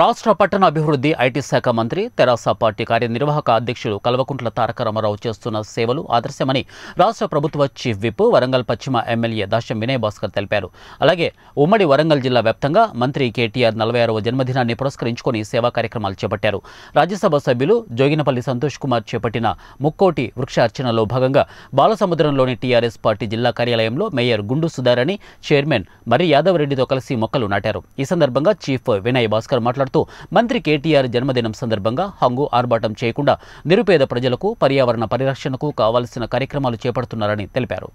రాష్ట్ర పట్టణాభివృద్ధి ఐటీ శాఖ మంత్రి తెరాస పార్టీ కార్యనిర్వాహక అధ్యక్షుడు కల్వకుంట్ల తారక రామారావు చేస్తున్న సేవలు ఆదర్శమని రాష్ట్ర ప్రభుత్వ చీఫ్ విప్ వరంగల్ పశ్చిమ ఎమ్మెల్యే దాశం వినయ్ భాస్కర్ తెలిపారు అలాగే ఉమ్మడి వరంగల్ జిల్లా వ్యాప్తంగా మంత్రి కేటీఆర్ నలభై ఆరవ జన్మదినాన్ని పురస్కరించుకుని సేవా కార్యక్రమాలు చేపట్టారు రాజ్యసభ సభ్యులు జోగినపల్లి సంతోష్ కుమార్ చేపట్టిన ముక్కోటి వృక్ష అర్చనలో భాగంగా బాలసముద్రంలోని టీఆర్ఎస్ పార్టీ జిల్లా కార్యాలయంలో మేయర్ గుండు సుధారని చైర్మన్ మరి యాదవ్ రెడ్డితో కలిసి మొక్కలు నాటారు ఈ సందర్భంగా చీఫ్ వినయ్ భాస్కర్ మాట్లాడుతూ మాట్లాడుతూ మంత్రి కేటీఆర్ జన్మదినం సందర్భంగా హంగు ఆర్భాటం చేయకుండా నిరుపేద ప్రజలకు పర్యావరణ పరిరక్షణకు కావాల్సిన కార్యక్రమాలు చేపడుతున్నారని తెలిపారు